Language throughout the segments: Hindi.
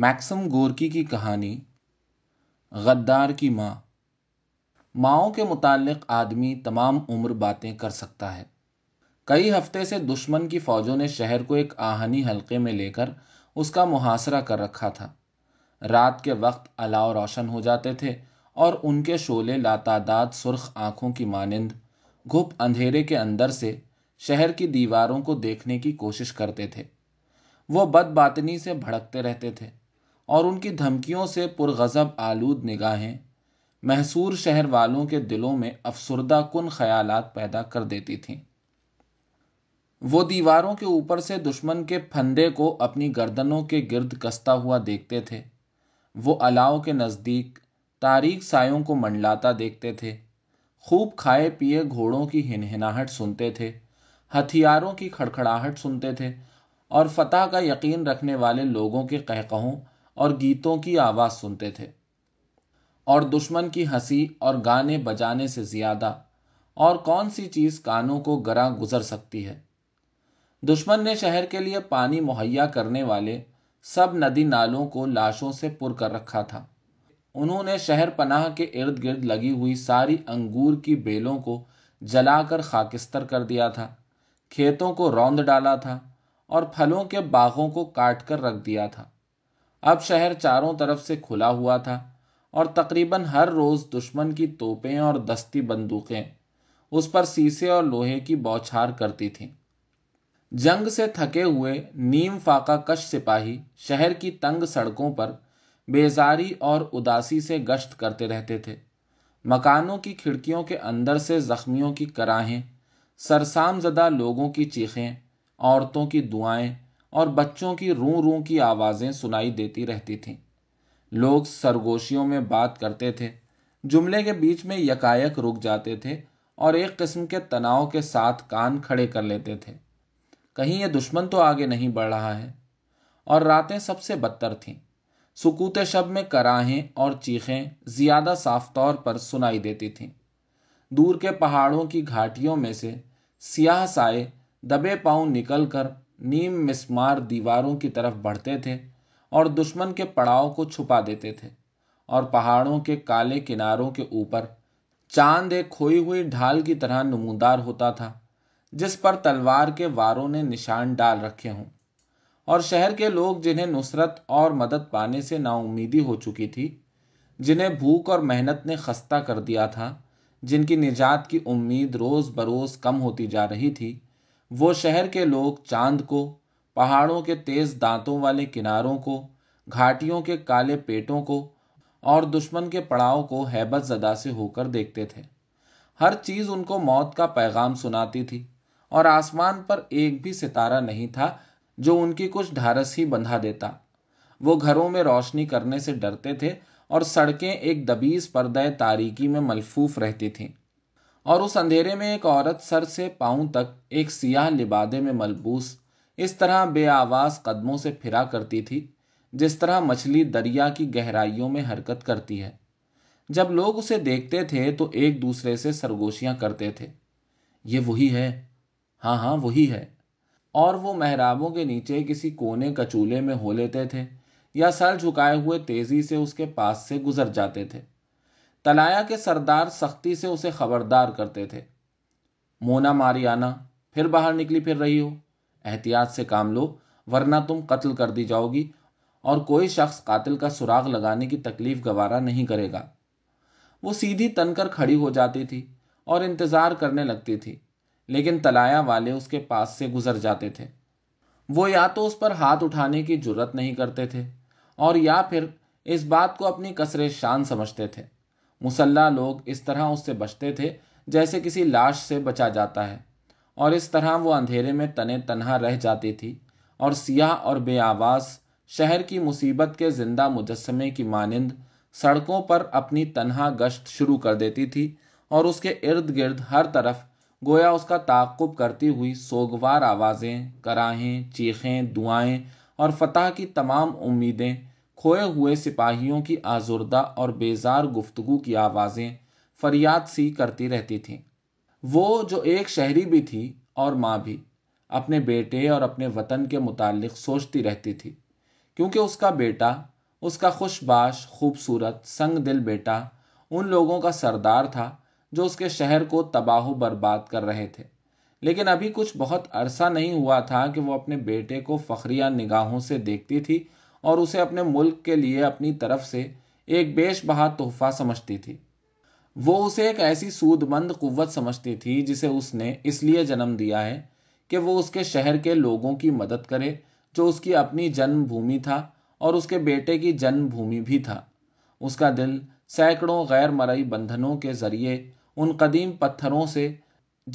मैक्सम गोरकी की कहानी गद्दार की माँ माओ के मुतालिक आदमी तमाम उम्र बातें कर सकता है कई हफ्ते से दुश्मन की फौजों ने शहर को एक आहनी हलके में लेकर उसका मुहासरा कर रखा था रात के वक्त अलाव रोशन हो जाते थे और उनके शोले लातादाद सुर्ख आंखों की मानंद घुप अंधेरे के अंदर से शहर की दीवारों को देखने की कोशिश करते थे वो बदबातनी से भड़कते रहते थे और उनकी धमकियों से पुरगज़ब आलूद निगाहें महसूर शहर वालों के दिलों में अफसरदा कन ख्यालात पैदा कर देती थीं वो दीवारों के ऊपर से दुश्मन के फंदे को अपनी गर्दनों के गिर्द कसता हुआ देखते थे वो अलाव के नज़दीक तारीख सायों को मंडलाता देखते थे खूब खाए पिए घोड़ों की हिनहनाहट सुनते थे हथियारों की खड़खड़ाहट सुनते थे और फतह का यकीन रखने वाले लोगों के कहकहों और गीतों की आवाज़ सुनते थे और दुश्मन की हंसी और गाने बजाने से ज़्यादा और कौन सी चीज़ कानों को गरा गुजर सकती है दुश्मन ने शहर के लिए पानी मुहैया करने वाले सब नदी नालों को लाशों से पुर कर रखा था उन्होंने शहर पनाह के इर्द गिर्द लगी हुई सारी अंगूर की बेलों को जलाकर खाकिस्तर कर दिया था खेतों को रौंद डाला था और फलों के बाघों को काट कर रख दिया था अब शहर चारों तरफ से खुला हुआ था और तकरीबन हर रोज़ दुश्मन की तोपें और दस्ती बंदूकें उस पर सीसे और लोहे की बौछार करती थीं जंग से थके हुए नीम फाका कश सिपाही शहर की तंग सड़कों पर बेजारी और उदासी से गश्त करते रहते थे मकानों की खिड़कियों के अंदर से जख्मियों की कराहें सरसामजदा लोगों की चीखें औरतों की दुआएं और बच्चों की रू रू की आवाज़ें सुनाई देती रहती थीं लोग सरगोशियों में बात करते थे जुमले के बीच में यकायक रुक जाते थे और एक किस्म के तनाव के साथ कान खड़े कर लेते थे कहीं ये दुश्मन तो आगे नहीं बढ़ रहा है और रातें सबसे बदतर थीं सुकूत शब में कराहें और चीखें ज़्यादा साफ तौर पर सुनाई देती थीं दूर के पहाड़ों की घाटियों में से सियाह साए दबे पाऊ निकल कर नीम मिसमार दीवारों की तरफ बढ़ते थे और दुश्मन के पड़ाव को छुपा देते थे और पहाड़ों के काले किनारों के ऊपर चांद एक खोई हुई ढाल की तरह नमूदार होता था जिस पर तलवार के वारों ने निशान डाल रखे हों और शहर के लोग जिन्हें नुसरत और मदद पाने से नाउमीदी हो चुकी थी जिन्हें भूख और मेहनत ने खस्ता कर दिया था जिनकी निजात की उम्मीद रोज़ बरोज़ कम होती जा रही थी वो शहर के लोग चांद को पहाड़ों के तेज दांतों वाले किनारों को घाटियों के काले पेटों को और दुश्मन के पड़ाव को हैबत ज़दा से होकर देखते थे हर चीज़ उनको मौत का पैगाम सुनाती थी और आसमान पर एक भी सितारा नहीं था जो उनकी कुछ ढारस ही बंधा देता वो घरों में रोशनी करने से डरते थे और सड़कें एक दबीज पर्दा तारीकी में मलफूफ रहती थीं और उस अंधेरे में एक औरत सर से पांव तक एक सियाह लिबादे में मलबूस इस तरह बे कदमों से फिरा करती थी जिस तरह मछली दरिया की गहराइयों में हरकत करती है जब लोग उसे देखते थे तो एक दूसरे से सरगोशियां करते थे ये वही है हाँ हाँ वही है और वो मेहराबों के नीचे किसी कोने कचूले में हो लेते थे या सर झुकाए हुए तेजी से उसके पास से गुजर जाते थे तलाया के सरदार सख्ती से उसे खबरदार करते थे मोना मारियाना फिर बाहर निकली फिर रही हो एहतियात से काम लो वरना तुम कत्ल कर दी जाओगी और कोई शख्स कातिल का सुराग लगाने की तकलीफ गवारा नहीं करेगा वो सीधी तनकर खड़ी हो जाती थी और इंतज़ार करने लगती थी लेकिन तलाया वाले उसके पास से गुजर जाते थे वो या तो उस पर हाथ उठाने की जरूरत नहीं करते थे और या फिर इस बात को अपनी कसरे शान समझते थे मुसल्ला लोग इस तरह उससे बचते थे जैसे किसी लाश से बचा जाता है और इस तरह वो अंधेरे में तने तनहा रह जाती थी और सियाह और बेआवास शहर की मुसीबत के जिंदा मुजस्मे की मानंद सड़कों पर अपनी तनहा गश्त शुरू कर देती थी और उसके इर्द गिर्द हर तरफ गोया उसका ताकुब करती हुई सोगवार आवाज़ें कराहें चीखें दुआएं और फतह की तमाम उम्मीदें खोए हुए सिपाहियों की आजुर्दा और बेजार गुफ्तगु की आवाज़ें फरियाद सी करती रहती थीं वो जो एक शहरी भी थी और माँ भी अपने बेटे और अपने वतन के मुतालिक सोचती रहती थी क्योंकि उसका बेटा उसका खुशबाश खूबसूरत संग दिल बेटा उन लोगों का सरदार था जो उसके शहर को तबाह बर्बाद कर रहे थे लेकिन अभी कुछ बहुत अरसा नहीं हुआ था कि वो अपने बेटे को फखरिया निगाहों से देखती थी और उसे अपने मुल्क के लिए अपनी तरफ से एक बेश बहा तोहफा समझती थी वो उसे एक ऐसी सूदमंद कुत समझती थी जिसे उसने इसलिए जन्म दिया है कि वो उसके शहर के लोगों की मदद करे जो उसकी अपनी जन्मभूमि था और उसके बेटे की जन्मभूमि भी था उसका दिल सैकड़ों गैर मरई बंधनों के जरिए उन कदीम पत्थरों से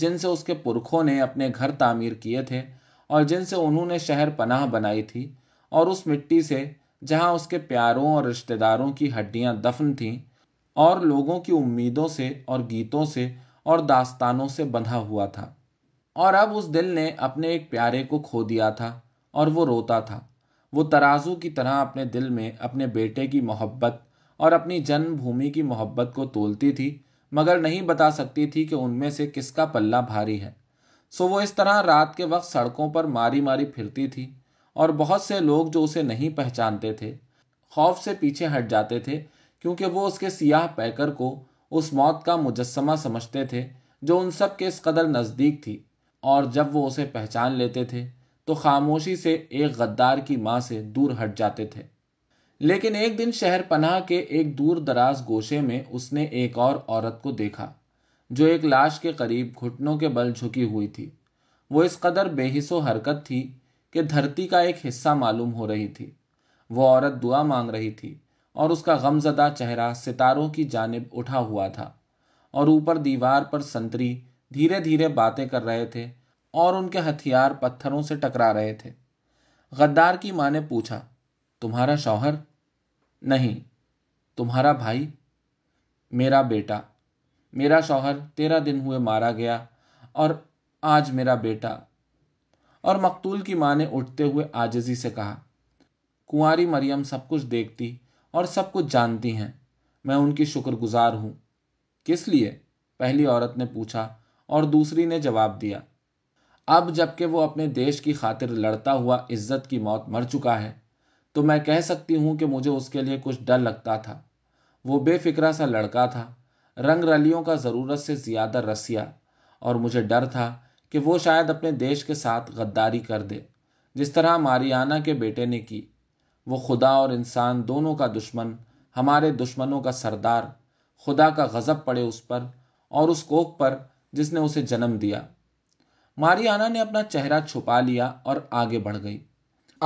जिनसे उसके पुरखों ने अपने घर तामीर किए थे और जिनसे उन्होंने शहर पनाह बनाई थी और उस मिट्टी से जहाँ उसके प्यारों और रिश्तेदारों की हड्डियाँ दफन थीं और लोगों की उम्मीदों से और गीतों से और दास्तानों से बंधा हुआ था और अब उस दिल ने अपने एक प्यारे को खो दिया था और वो रोता था वो तराजू की तरह अपने दिल में अपने बेटे की मोहब्बत और अपनी जन्मभूमि की मोहब्बत को तोलती थी मगर नहीं बता सकती थी कि उनमें से किसका पल्ला भारी है सो वो इस तरह रात के वक्त सड़कों पर मारी मारी फिरती थी और बहुत से लोग जो उसे नहीं पहचानते थे खौफ से पीछे हट जाते थे क्योंकि वो उसके सियाह पैकर को उस मौत का मुजस्मा समझते थे जो उन सब के इस कदर नज़दीक थी और जब वो उसे पहचान लेते थे तो खामोशी से एक गद्दार की माँ से दूर हट जाते थे लेकिन एक दिन शहर पनाह के एक दूर दराज गोशे में उसने एक और औरत को देखा जो एक लाश के करीब घुटनों के बल झुकी हुई थी वो इस कदर बेहिसो हरकत थी कि धरती का एक हिस्सा मालूम हो रही थी वो औरत दुआ मांग रही थी और उसका गमजदा चेहरा सितारों की जानब उठा हुआ था और ऊपर दीवार पर संतरी धीरे धीरे बातें कर रहे थे और उनके हथियार पत्थरों से टकरा रहे थे गद्दार की माँ ने पूछा तुम्हारा शौहर नहीं तुम्हारा भाई मेरा बेटा मेरा शौहर तेरह दिन हुए मारा गया और आज मेरा बेटा और मकतूल की माँ ने उठते हुए आजजी से कहा कुंवारी मरियम सब कुछ देखती और सब कुछ जानती हैं मैं उनकी शुक्रगुजार हूँ किस लिए पहली औरत ने पूछा और दूसरी ने जवाब दिया अब जबकि वो अपने देश की खातिर लड़ता हुआ इज्जत की मौत मर चुका है तो मैं कह सकती हूँ कि मुझे उसके लिए कुछ डर लगता था वो बेफिक्रा सा लड़का था रंग रलियों का ज़रूरत से ज़्यादा रसिया और मुझे डर था कि वो शायद अपने देश के साथ गद्दारी कर दे जिस तरह मारियाना के बेटे ने की वो खुदा और इंसान दोनों का दुश्मन हमारे दुश्मनों का सरदार खुदा का गज़ब पड़े उस पर और उस कोक पर जिसने उसे जन्म दिया मारियाना ने अपना चेहरा छुपा लिया और आगे बढ़ गई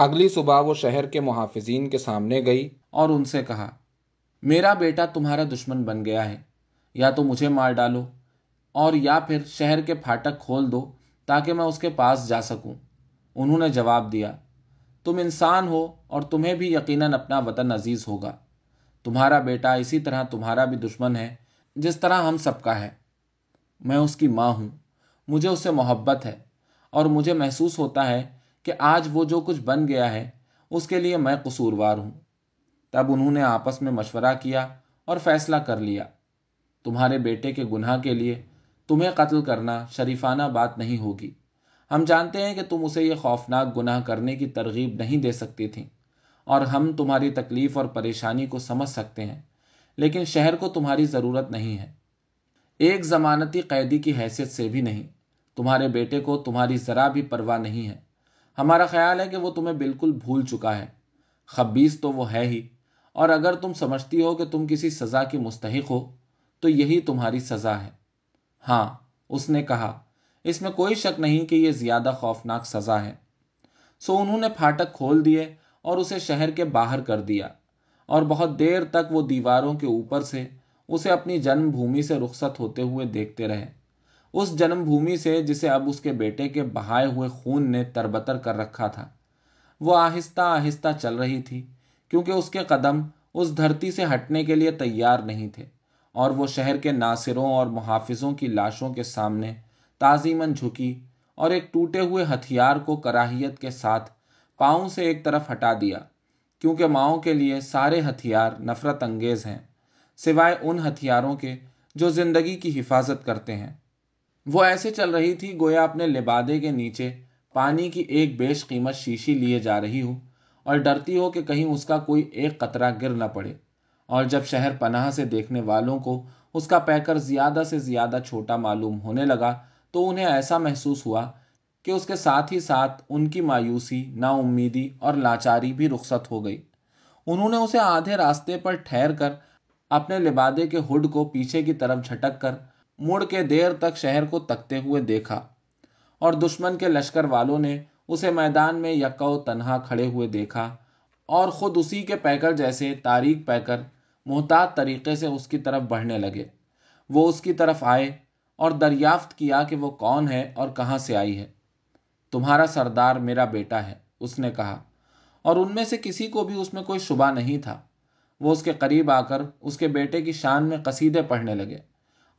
अगली सुबह वो शहर के मुहाफिजीन के सामने गई और उनसे कहा मेरा बेटा तुम्हारा दुश्मन बन गया है या तो मुझे मार डालो और या फिर शहर के फाटक खोल दो ताकि मैं उसके पास जा सकूं उन्होंने जवाब दिया तुम इंसान हो और तुम्हें भी यकीनन अपना वतन अजीज होगा तुम्हारा बेटा इसी तरह तुम्हारा भी दुश्मन है जिस तरह हम सबका है मैं उसकी माँ हूँ मुझे उससे मोहब्बत है और मुझे महसूस होता है कि आज वो जो कुछ बन गया है उसके लिए मैं कसूरवार हूँ तब उन्होंने आपस में मशवरा किया और फैसला कर लिया तुम्हारे बेटे के गुनाह के लिए तुम्हें कत्ल करना शरीफाना बात नहीं होगी हम जानते हैं कि तुम उसे ये खौफनाक गुनाह करने की तरगीब नहीं दे सकती थी और हम तुम्हारी तकलीफ़ और परेशानी को समझ सकते हैं लेकिन शहर को तुम्हारी ज़रूरत नहीं है एक ज़मानती कैदी की हैसियत से भी नहीं तुम्हारे बेटे को तुम्हारी ज़रा भी परवाह नहीं है हमारा ख्याल है कि वो तुम्हें बिल्कुल भूल चुका है खब्बीस तो वो है ही और अगर तुम समझती हो कि तुम किसी सज़ा की मुस्तक हो तो यही तुम्हारी सज़ा है हाँ उसने कहा इसमें कोई शक नहीं कि यह ज़्यादा खौफनाक सज़ा है सो उन्होंने फाटक खोल दिए और उसे शहर के बाहर कर दिया और बहुत देर तक वो दीवारों के ऊपर से उसे अपनी जन्मभूमि से रुखसत होते हुए देखते रहे उस जन्मभूमि से जिसे अब उसके बेटे के बहाए हुए खून ने तरबतर कर रखा था वो आहिस्ता आहिस्ता चल रही थी क्योंकि उसके कदम उस धरती से हटने के लिए तैयार नहीं थे और वो शहर के नासिरों और मुहाफिजों की लाशों के सामने ताजीमन झुकी और एक टूटे हुए हथियार को कराहियत के साथ पाँव से एक तरफ हटा दिया क्योंकि माओ के लिए सारे हथियार नफरत अंगेज हैं सिवाय उन हथियारों के जो जिंदगी की हिफाजत करते हैं वो ऐसे चल रही थी गोया अपने लिबादे के नीचे पानी की एक बेशकीमत शीशी लिए जा रही हो और डरती हो कि कहीं उसका कोई एक कतरा गिर न पड़े और जब शहर पनाह से देखने वालों को उसका पैकर ज़्यादा से ज़्यादा छोटा मालूम होने लगा तो उन्हें ऐसा महसूस हुआ कि उसके साथ ही साथ उनकी मायूसी नाउमीदी और लाचारी भी रुखसत हो गई उन्होंने उसे आधे रास्ते पर ठहर कर अपने लिबादे के हुड को पीछे की तरफ झटक कर मुड़ के देर तक शहर को तकते हुए देखा और दुश्मन के लश्कर वालों ने उसे मैदान में यक्का तनहा खड़े हुए देखा और ख़ुद उसी के पैकर जैसे तारीख पैकर मोहतात तरीके से उसकी तरफ बढ़ने लगे वो उसकी तरफ आए और दरियाफ्त किया कि वो कौन है और कहाँ से आई है तुम्हारा सरदार मेरा बेटा है उसने कहा और उनमें से किसी को भी उसमें कोई शुबा नहीं था वो उसके करीब आकर उसके बेटे की शान में कसीदे पढ़ने लगे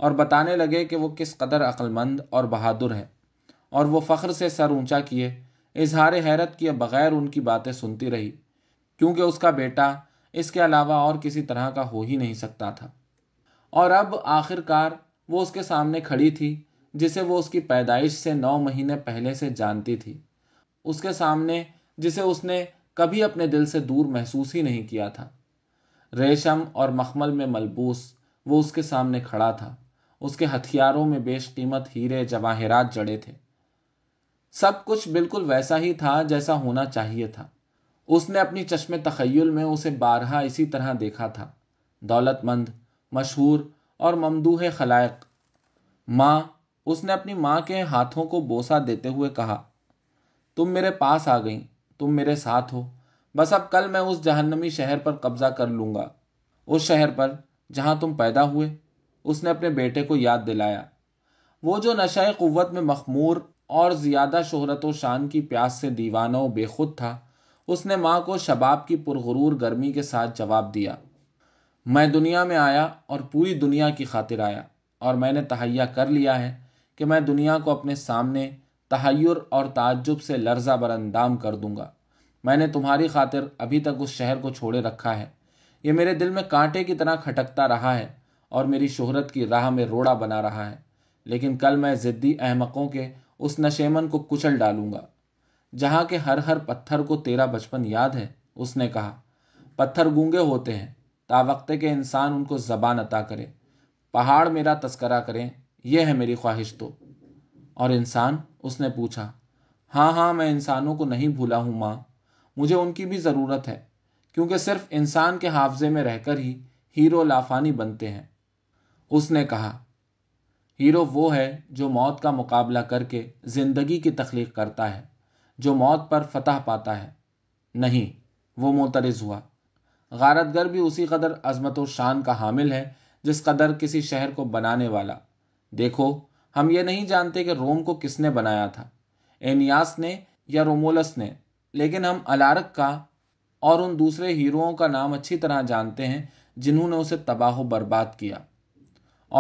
और बताने लगे कि वो किस कदर अक्लमंद और बहादुर है और वो फ़ख्र से सर ऊंचा किए इजहार हैरत किए बगैर उनकी बातें सुनती रही क्योंकि उसका बेटा इसके अलावा और किसी तरह का हो ही नहीं सकता था और अब आखिरकार वो उसके सामने खड़ी थी जिसे वो उसकी पैदाइश से नौ महीने पहले से जानती थी उसके सामने जिसे उसने कभी अपने दिल से दूर महसूस ही नहीं किया था रेशम और मखमल में मलबूस वो उसके सामने खड़ा था उसके हथियारों में बेशकीमत हीरे जवाहरात जड़े थे सब कुछ बिल्कुल वैसा ही था जैसा होना चाहिए था उसने अपनी चश्मे तखयल में उसे बारहा इसी तरह देखा था दौलतमंद मशहूर और ममदूह खलायक माँ उसने अपनी माँ के हाथों को बोसा देते हुए कहा तुम मेरे पास आ गई तुम मेरे साथ हो बस अब कल मैं उस जहन्नमी शहर पर कब्जा कर लूँगा उस शहर पर जहाँ तुम पैदा हुए उसने अपने बेटे को याद दिलाया वो जो नशा क़वत में मखमूर और ज़्यादा शहरत व शान की प्यास से दीवाना व बेखुद था उसने माँ को शबाब की पुरगरूर गर्मी के साथ जवाब दिया मैं दुनिया में आया और पूरी दुनिया की खातिर आया और मैंने तहैया कर लिया है कि मैं दुनिया को अपने सामने तहैर और ताजुब से लर्जा बरंदाम कर दूँगा मैंने तुम्हारी खातिर अभी तक उस शहर को छोड़े रखा है ये मेरे दिल में कांटे की तरह खटकता रहा है और मेरी शहरत की राह में रोड़ा बना रहा है लेकिन कल मैं ज़िद्दी अहमकों के उस नशेमन को कुचल डालूंगा जहाँ के हर हर पत्थर को तेरा बचपन याद है उसने कहा पत्थर गूंगे होते हैं तावक्ते के इंसान उनको ज़बान अता करे पहाड़ मेरा तस्करा करें यह है मेरी ख्वाहिश तो और इंसान उसने पूछा हाँ हाँ मैं इंसानों को नहीं भूला हूँ माँ मुझे उनकी भी ज़रूरत है क्योंकि सिर्फ इंसान के हाफजे में रहकर ही हीरो लाफानी बनते हैं उसने कहा हीरो वो है जो मौत का मुकाबला करके ज़िंदगी की तख्लीक करता है जो मौत पर फतह पाता है नहीं वो मोतरज हुआ गारतगर भी उसी कदर अजमत व शान का हामिल है जिस कदर किसी शहर को बनाने वाला देखो हम ये नहीं जानते कि रोम को किसने बनाया था एनियास ने या रोमोलस ने लेकिन हम अलारक का और उन दूसरे हीरोओं का नाम अच्छी तरह जानते हैं जिन्होंने उसे तबाह व बर्बाद किया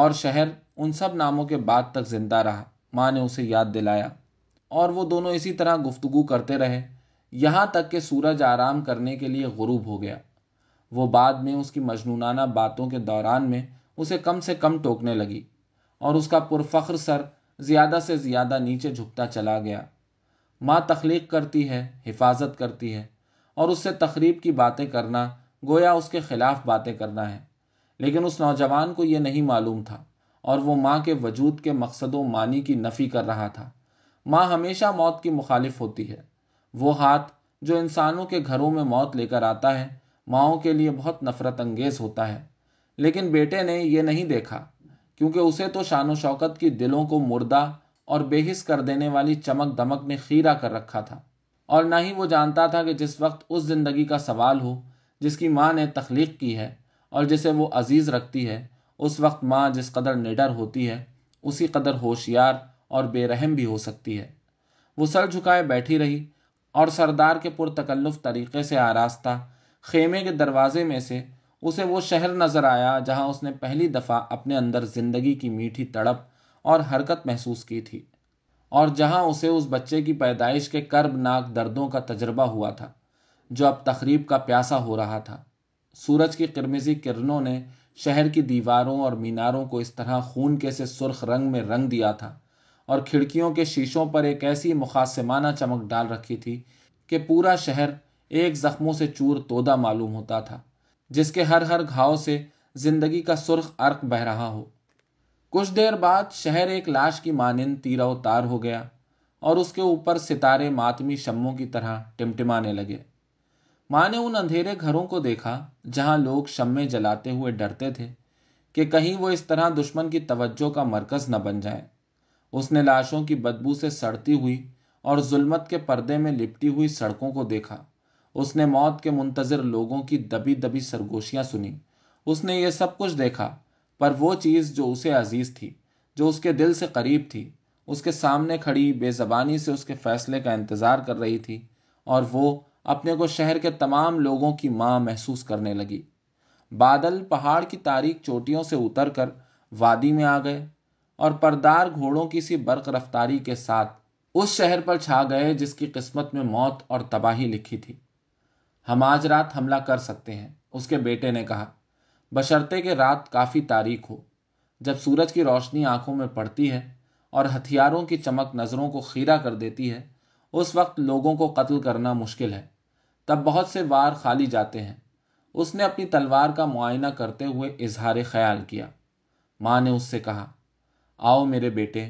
और शहर उन सब नामों के बाद तक जिंदा रहा माँ ने उसे याद दिलाया और वो दोनों इसी तरह गुफ्तु करते रहे यहाँ तक कि सूरज आराम करने के लिए गरूब हो गया वो बाद में उसकी मजनूनाना बातों के दौरान में उसे कम से कम टोकने लगी और उसका पुरफ़्र सर ज़्यादा से ज़्यादा नीचे झुकता चला गया माँ तख्लीक करती है हिफाजत करती है और उससे तकरीब की बातें करना गोया उसके ख़िलाफ़ बातें करना है लेकिन उस नौजवान को यह नहीं मालूम था और वो माँ के वजूद के मकसद व मानी की नफ़ी कर रहा था माँ हमेशा मौत की मुखालिफ होती है वो हाथ जो इंसानों के घरों में मौत लेकर आता है माओ के लिए बहुत नफरत अंगेज होता है लेकिन बेटे ने ये नहीं देखा क्योंकि उसे तो शान शौकत की दिलों को मुर्दा और बेहिस कर देने वाली चमक दमक ने खीरा कर रखा था और ना ही वो जानता था कि जिस वक्त उस जिंदगी का सवाल हो जिसकी माँ ने तख्लीक की है और जिसे वो अजीज़ रखती है उस वक्त माँ जिस कदर निडर होती है उसी कदर होशियार और बेरहम भी हो सकती है वो सर झुकाए बैठी रही और सरदार के पुरतकल्लुफ तरीके से आरास्ता खेमे के दरवाजे में से उसे वो शहर नजर आया जहां उसने पहली दफ़ा अपने अंदर जिंदगी की मीठी तड़प और हरकत महसूस की थी और जहां उसे उस बच्चे की पैदाइश के कर्बनाक दर्दों का तजर्बा हुआ था जो अब तकरीब का प्यासा हो रहा था सूरज की किरमिजी किरणों ने शहर की दीवारों और मीनारों को इस तरह खून के से सुर्ख रंग में रंग दिया था और खिड़कियों के शीशों पर एक ऐसी मुखासमाना चमक डाल रखी थी कि पूरा शहर एक जख्मों से चूर तोदा मालूम होता था जिसके हर हर घाव से जिंदगी का सुर्ख अर्क बह रहा हो कुछ देर बाद शहर एक लाश की मानंद तीरा उतार हो गया और उसके ऊपर सितारे मातमी शम्मों की तरह टिमटिमाने लगे माँ ने उन अंधेरे घरों को देखा जहाँ लोग शमे जलाते हुए डरते थे कि कहीं वो इस तरह दुश्मन की तवज्जो का मरकज न बन जाए उसने लाशों की बदबू से सड़ती हुई और जुलमत के पर्दे में लिपटी हुई सड़कों को देखा उसने मौत के मुंतज़र लोगों की दबी दबी सरगोशियाँ सुनी उसने ये सब कुछ देखा पर वो चीज़ जो उसे अजीज़ थी जो उसके दिल से करीब थी उसके सामने खड़ी बेजबानी से उसके फैसले का इंतज़ार कर रही थी और वो अपने को शहर के तमाम लोगों की माँ महसूस करने लगी बादल पहाड़ की तारीख चोटियों से उतर कर वादी में आ गए और परदार घोड़ों की सी बर्क रफ्तारी के साथ उस शहर पर छा गए जिसकी किस्मत में मौत और तबाही लिखी थी हम आज रात हमला कर सकते हैं उसके बेटे ने कहा बशर्ते के रात काफ़ी तारीख हो जब सूरज की रोशनी आंखों में पड़ती है और हथियारों की चमक नज़रों को खीरा कर देती है उस वक्त लोगों को कत्ल करना मुश्किल है तब बहुत से वार खाली जाते हैं उसने अपनी तलवार का मुआयना करते हुए इजहार ख्याल किया माँ ने उससे कहा आओ मेरे बेटे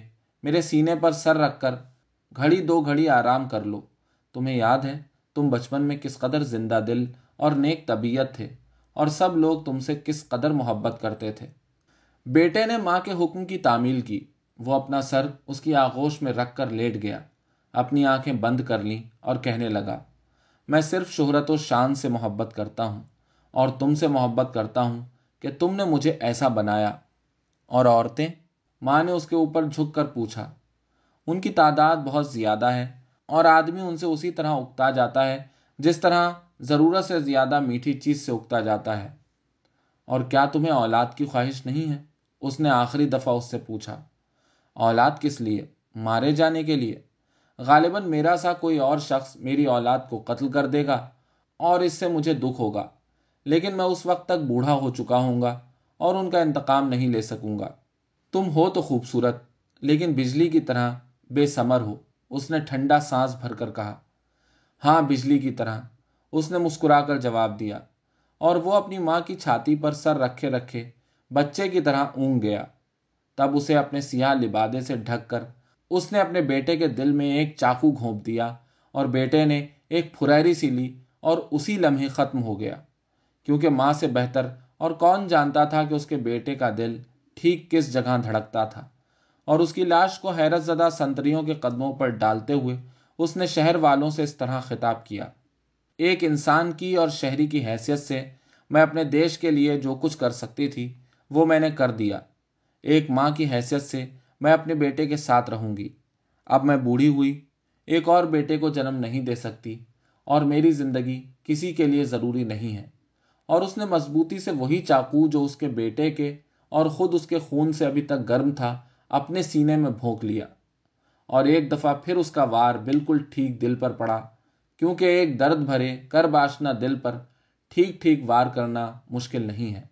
मेरे सीने पर सर रखकर घड़ी दो घड़ी आराम कर लो तुम्हें याद है तुम बचपन में किस कदर जिंदा दिल और नेक तबीयत थे और सब लोग तुमसे किस कदर मोहब्बत करते थे बेटे ने माँ के हुक्म की तामील की वो अपना सर उसकी आगोश में रख कर लेट गया अपनी आंखें बंद कर लीं और कहने लगा मैं सिर्फ शोहरत और शान से मोहब्बत करता हूँ और तुमसे मोहब्बत करता हूँ कि तुमने मुझे ऐसा बनाया और औरतें माँ ने उसके ऊपर झुक कर पूछा उनकी तादाद बहुत ज़्यादा है और आदमी उनसे उसी तरह उगता जाता है जिस तरह ज़रूरत से ज़्यादा मीठी चीज़ से उगता जाता है और क्या तुम्हें औलाद की ख्वाहिश नहीं है उसने आखिरी दफ़ा उससे पूछा औलाद किस लिए मारे जाने के लिए गालिबा मेरा सा कोई और शख्स मेरी औलाद को कत्ल कर देगा और इससे मुझे दुख होगा लेकिन मैं उस वक्त तक बूढ़ा हो चुका हूँगा और उनका इंतकाम नहीं ले सकूँगा तुम हो तो खूबसूरत लेकिन बिजली की तरह बेसमर हो उसने ठंडा सांस भरकर कहा हाँ बिजली की तरह उसने मुस्कुराकर जवाब दिया और वो अपनी माँ की छाती पर सर रखे रखे बच्चे की तरह ऊँग गया तब उसे अपने सियाह लिबादे से ढककर उसने अपने बेटे के दिल में एक चाकू घोंप दिया और बेटे ने एक फुरैरी सी ली और उसी लम्हे ख़त्म हो गया क्योंकि माँ से बेहतर और कौन जानता था कि उसके बेटे का दिल ठीक किस जगह धड़कता था और उसकी लाश को ज़दा संतरियों के कदमों पर डालते हुए उसने शहर वालों से इस तरह खिताब किया एक इंसान की और शहरी की हैसियत से मैं अपने देश के लिए जो कुछ कर सकती थी वो मैंने कर दिया एक माँ की हैसियत से मैं अपने बेटे के साथ रहूँगी अब मैं बूढ़ी हुई एक और बेटे को जन्म नहीं दे सकती और मेरी ज़िंदगी किसी के लिए ज़रूरी नहीं है और उसने मजबूती से वही चाकू जो उसके बेटे के और ख़ुद उसके खून से अभी तक गर्म था अपने सीने में भोंक लिया और एक दफ़ा फिर उसका वार बिल्कुल ठीक दिल पर पड़ा क्योंकि एक दर्द भरे बाशना दिल पर ठीक ठीक वार करना मुश्किल नहीं है